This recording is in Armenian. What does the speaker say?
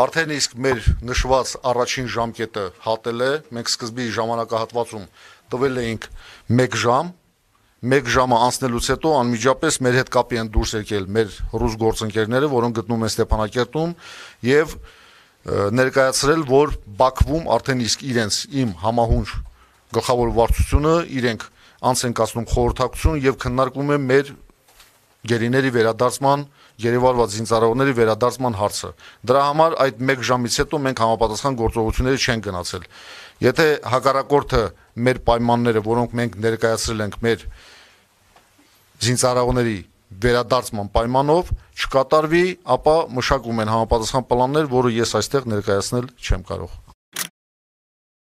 Արդեն իսկ մեր նշված առաջին ժամկետը հատել է, մենք սկզբի ժամանակահատվածում տվել էինք 1 ժամ, 1 ժամը անցնելուց հետո անմիջապես մեր հետ կապի են դուրս եկել մեր ռուս գործընկերները, որոնք գտնում են Ստեփանակերտում եւ ներկայացրել, որ Բաքվում արդեն իսկ իրենց իմ համահունչ գլխավոր վարչությունը իրենք անց են կացնում խորհրդակցություն եւ քննարկում է մեր գերիների վերադարձման Երևանված զինծառայողների վերադարձման հարցը։ Դրա համար այդ 1 ժամից հետո մենք համապատասխան գործողությունները չեն գնացել։ Եթե հակառակորդը մեր պայմանները, որոնք մենք ներկայացրել ենք մեր զինծառայողների վերադարձման պայմանով չկատարվի, ապա մշակում են համապատասխան պլաններ, որը ես այստեղ ներկայացնել չեմ կարող։